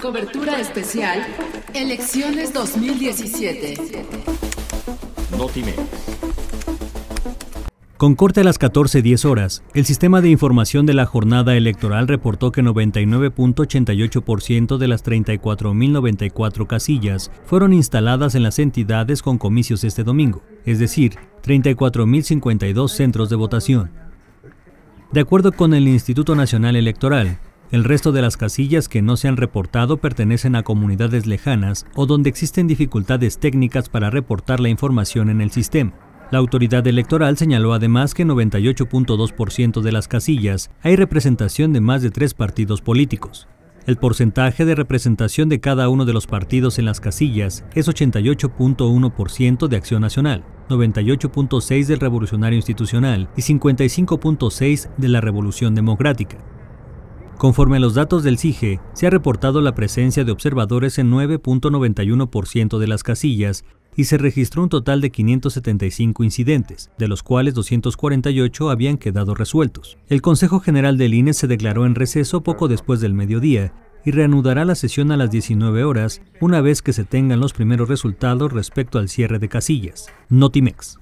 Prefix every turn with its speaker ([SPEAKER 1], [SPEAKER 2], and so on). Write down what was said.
[SPEAKER 1] Cobertura especial Elecciones 2017.
[SPEAKER 2] Con corte a las 14.10 horas, el sistema de información de la jornada electoral reportó que 99.88% de las 34.094 casillas fueron instaladas en las entidades con comicios este domingo, es decir, 34.052 centros de votación. De acuerdo con el Instituto Nacional Electoral, el resto de las casillas que no se han reportado pertenecen a comunidades lejanas o donde existen dificultades técnicas para reportar la información en el sistema. La autoridad electoral señaló además que en 98.2% de las casillas hay representación de más de tres partidos políticos. El porcentaje de representación de cada uno de los partidos en las casillas es 88.1% de Acción Nacional, 98.6% del Revolucionario Institucional y 55.6% de la Revolución Democrática. Conforme a los datos del CIGE, se ha reportado la presencia de observadores en 9.91% de las casillas y se registró un total de 575 incidentes, de los cuales 248 habían quedado resueltos. El Consejo General del INE se declaró en receso poco después del mediodía y reanudará la sesión a las 19 horas una vez que se tengan los primeros resultados respecto al cierre de casillas. Notimex.